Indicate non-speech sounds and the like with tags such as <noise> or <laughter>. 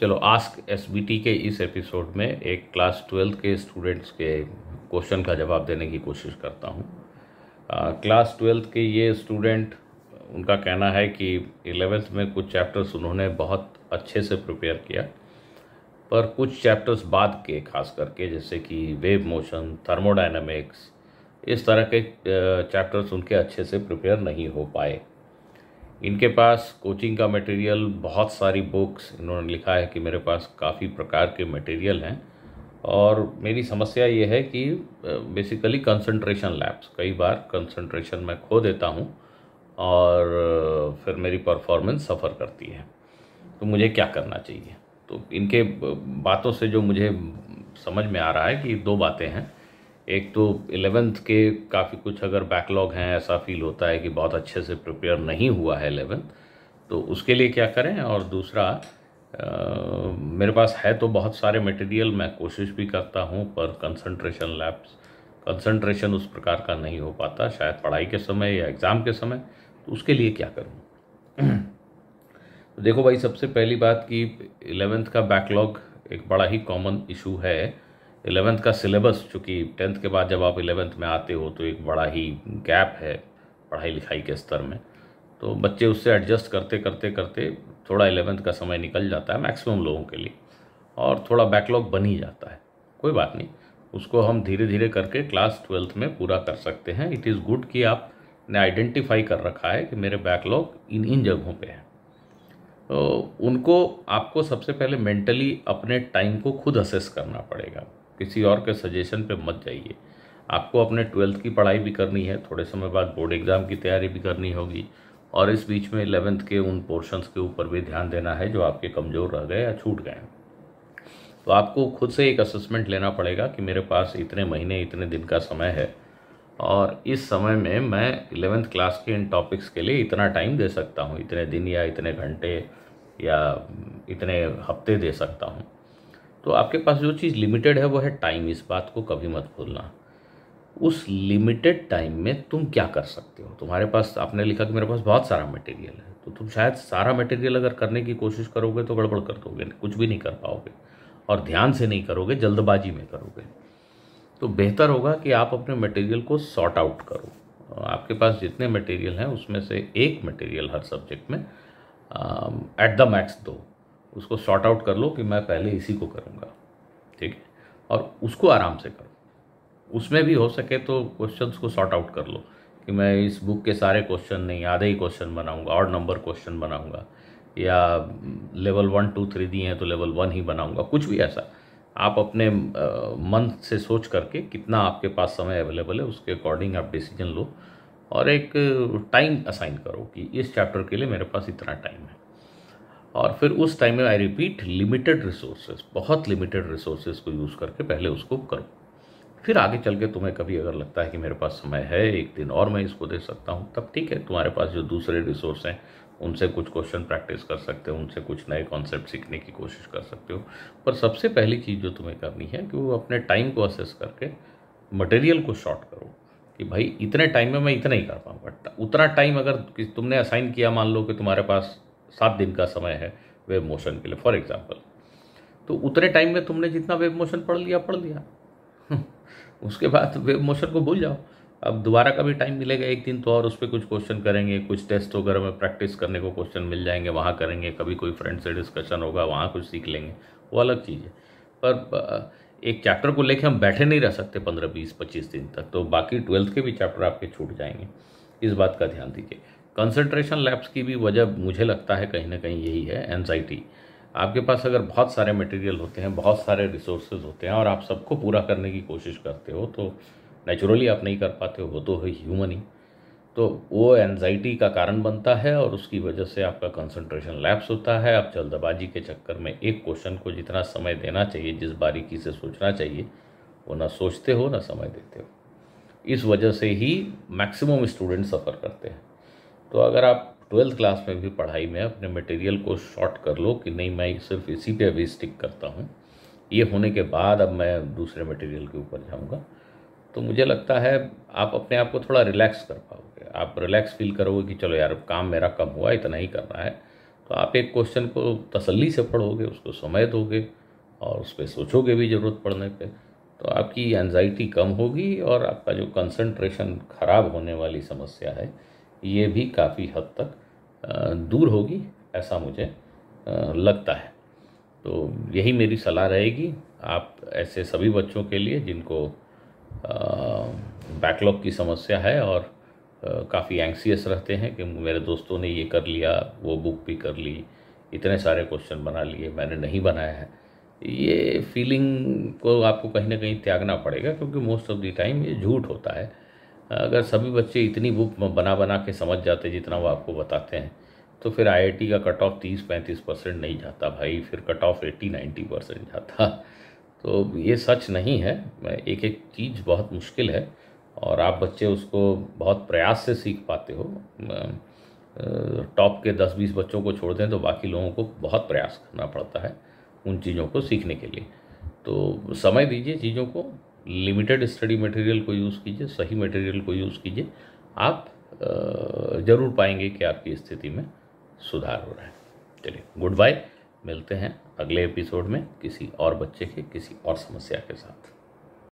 चलो ask S के इस एपिसोड में एक क्लास ट्वेल्थ के स्टूडेंट्स के क्वेश्चन का जवाब देने की कोशिश करता हूँ क्लास ट्वेल्थ के ये स्टूडेंट उनका कहना है कि एलेवेंथ में कुछ चैप्टर्स उन्होंने बहुत अच्छे से प्रिपेयर किया पर कुछ चैप्टर्स बाद के खास करके जैसे कि वेव मोशन थर्मोडाइनमिक्स इस तरह के चैप्टर्स उनके अच्छे से प्रिपेयर नहीं हो पाए इनके पास कोचिंग का मटेरियल बहुत सारी बुक्स इन्होंने लिखा है कि मेरे पास काफ़ी प्रकार के मटेरियल हैं और मेरी समस्या ये है कि बेसिकली कंसंट्रेशन लैब्स कई बार कंसंट्रेशन मैं खो देता हूँ और फिर मेरी परफॉर्मेंस सफ़र करती है तो मुझे क्या करना चाहिए तो इनके बातों से जो मुझे समझ में आ रहा है कि दो बातें हैं एक तो एलेवेंथ के काफ़ी कुछ अगर बैकलॉग हैं ऐसा फील होता है कि बहुत अच्छे से प्रिपेयर नहीं हुआ है एलेवेंथ तो उसके लिए क्या करें और दूसरा आ, मेरे पास है तो बहुत सारे मटेरियल मैं कोशिश भी करता हूँ पर कंसंट्रेशन लैब्स कंसंट्रेशन उस प्रकार का नहीं हो पाता शायद पढ़ाई के समय या एग्ज़ाम के समय तो उसके लिए क्या करूँ तो देखो भाई सबसे पहली बात कि एलेवेंथ का बैकलॉग एक बड़ा ही कॉमन इशू है इलेवेंथ का सिलेबस चूँकि टेंथ के बाद जब आप इलेवेंथ में आते हो तो एक बड़ा ही गैप है पढ़ाई लिखाई के स्तर में तो बच्चे उससे एडजस्ट करते करते करते थोड़ा इलेवेंथ का समय निकल जाता है मैक्सिमम लोगों के लिए और थोड़ा बैकलॉग बन ही जाता है कोई बात नहीं उसको हम धीरे धीरे करके क्लास ट्वेल्थ में पूरा कर सकते हैं इट इज़ गुड कि आपने आइडेंटिफाई कर रखा है कि मेरे बैकलॉग इन इन जगहों पे हैं तो उनको आपको सबसे पहले मेंटली अपने टाइम को खुद असेस करना पड़ेगा किसी और के सजेशन पे मत जाइए आपको अपने ट्वेल्थ की पढ़ाई भी करनी है थोड़े समय बाद बोर्ड एग्ज़ाम की तैयारी भी करनी होगी और इस बीच में इलेवेंथ के उन पोर्शंस के ऊपर भी ध्यान देना है जो आपके कमज़ोर रह गए या छूट गए तो आपको खुद से एक असेसमेंट लेना पड़ेगा कि मेरे पास इतने महीने इतने दिन का समय है और इस समय में मैं इलेवेंथ क्लास के इन टॉपिक्स के लिए इतना टाइम दे सकता हूँ इतने दिन या इतने घंटे या इतने हफ्ते दे सकता हूँ तो आपके पास जो चीज़ लिमिटेड है वो है टाइम इस बात को कभी मत भूलना उस लिमिटेड टाइम में तुम क्या कर सकते हो तुम्हारे पास आपने लिखा कि मेरे पास बहुत सारा मटेरियल है तो तुम शायद सारा मटेरियल अगर करने की कोशिश करोगे तो गड़बड़ कर दोगे कुछ भी नहीं कर पाओगे और ध्यान से नहीं करोगे जल्दबाजी में करोगे तो बेहतर होगा कि आप अपने मटेरियल को सॉर्ट आउट करो आपके पास जितने मटेरियल हैं उसमें से एक मटेरियल हर सब्जेक्ट में एट द मैक्स दो उसको सॉर्ट आउट कर लो कि मैं पहले इसी को करूँगा ठीक है और उसको आराम से करो उसमें भी हो सके तो क्वेश्चंस को सॉर्ट आउट कर लो कि मैं इस बुक के सारे क्वेश्चन नहीं आधे ही क्वेश्चन बनाऊँगा और नंबर क्वेश्चन बनाऊँगा या लेवल वन टू थ्री दिए हैं तो लेवल वन ही बनाऊँगा कुछ भी ऐसा आप अपने मन से सोच करके कितना आपके पास समय अवेलेबल है उसके अकॉर्डिंग आप डिसीजन लो और एक टाइम असाइन करो कि इस चैप्टर के लिए मेरे पास इतना टाइम है और फिर उस टाइम में आई रिपीट लिमिटेड रिसोर्सेज बहुत लिमिटेड रिसोर्सेज को यूज़ करके पहले उसको करो फिर आगे चल के तुम्हें कभी अगर लगता है कि मेरे पास समय है एक दिन और मैं इसको दे सकता हूँ तब ठीक है तुम्हारे पास जो दूसरे रिसोर्स हैं उनसे कुछ क्वेश्चन प्रैक्टिस कर सकते हो उनसे कुछ नए कॉन्सेप्ट सीखने की कोशिश कर सकते हो पर सबसे पहली चीज़ जो तुम्हें करनी है कि वो अपने टाइम को असेस करके मटेरियल को शॉर्ट करो कि भाई इतने टाइम में मैं इतना ही कर पाऊँगा उतना टाइम अगर तुमने असाइन किया मान लो कि तुम्हारे पास सात दिन का समय है वेब मोशन के लिए फॉर एग्जाम्पल तो उतने टाइम में तुमने जितना वेब मोशन पढ़ लिया पढ़ लिया <laughs> उसके बाद वेब मोशन को भूल जाओ अब दोबारा का भी टाइम मिलेगा एक दिन तो और उस पर कुछ क्वेश्चन करेंगे कुछ टेस्ट वगैरह में प्रैक्टिस करने को क्वेश्चन मिल जाएंगे वहाँ करेंगे कभी कोई फ्रेंड से डिस्कशन होगा वहाँ कुछ सीख लेंगे वो अलग चीज़ है पर एक चैप्टर को लेके हम बैठे नहीं रह सकते पंद्रह बीस पच्चीस दिन तक तो बाकी ट्वेल्थ के भी चैप्टर आपके छूट जाएंगे इस बात का ध्यान दीजिए कंसंट्रेशन लैप्स की भी वजह मुझे लगता है कहीं ना कहीं यही है एनजाइटी आपके पास अगर बहुत सारे मटेरियल होते हैं बहुत सारे रिसोर्सेज होते हैं और आप सबको पूरा करने की कोशिश करते हो तो नेचुरली आप नहीं कर पाते हो तो ह्यूमन ही तो वो एनजाइटी का कारण बनता है और उसकी वजह से आपका कंसंट्रेशन लैप्स होता है आप जल्दबाजी के चक्कर में एक क्वेश्चन को जितना समय देना चाहिए जिस बारीकी से सोचना चाहिए वो ना सोचते हो ना समय देते हो इस वजह से ही मैक्सिमम स्टूडेंट सफ़र करते हैं तो अगर आप ट्वेल्थ क्लास में भी पढ़ाई में अपने मटेरियल को शॉर्ट कर लो कि नहीं मैं सिर्फ इसी पे अभी स्टिक करता हूँ ये होने के बाद अब मैं दूसरे मटेरियल के ऊपर जाऊँगा तो मुझे लगता है आप अपने आप को थोड़ा रिलैक्स कर पाओगे आप रिलैक्स फील करोगे कि चलो यार काम मेरा कम हुआ इतना ही करना है तो आप एक क्वेश्चन को तसल्ली से पढ़ोगे उसको समय दोगे और उस पर सोचोगे भी ज़रूरत पड़ने पर तो आपकी एनजाइटी कम होगी और आपका जो कंसंट्रेशन ख़राब होने वाली समस्या है ये भी काफ़ी हद तक दूर होगी ऐसा मुझे लगता है तो यही मेरी सलाह रहेगी आप ऐसे सभी बच्चों के लिए जिनको बैकलॉग की समस्या है और काफ़ी एंक्सियस रहते हैं कि मेरे दोस्तों ने ये कर लिया वो बुक भी कर ली इतने सारे क्वेश्चन बना लिए मैंने नहीं बनाया है ये फीलिंग को आपको कहीं ना कहीं त्यागना पड़ेगा क्योंकि मोस्ट ऑफ द टाइम ये झूठ होता है अगर सभी बच्चे इतनी बुक बना बना के समझ जाते जितना वो आपको बताते हैं तो फिर आईआईटी का कट ऑफ तीस पैंतीस परसेंट नहीं जाता भाई फिर cut off eighty ninety percent जाता तो ये सच नहीं है एक एक चीज़ बहुत मुश्किल है और आप बच्चे उसको बहुत प्रयास से सीख पाते हो टॉप के दस बीस बच्चों को छोड़ दें तो बाकी लोगों को बहुत प्रयास करना पड़ता है उन चीज़ों को सीखने के लिए तो समय दीजिए चीज़ों को लिमिटेड स्टडी मटेरियल को यूज़ कीजिए सही मटेरियल को यूज़ कीजिए आप ज़रूर पाएंगे कि आपकी स्थिति में सुधार हो रहा है चलिए गुड बाय मिलते हैं अगले एपिसोड में किसी और बच्चे के किसी और समस्या के साथ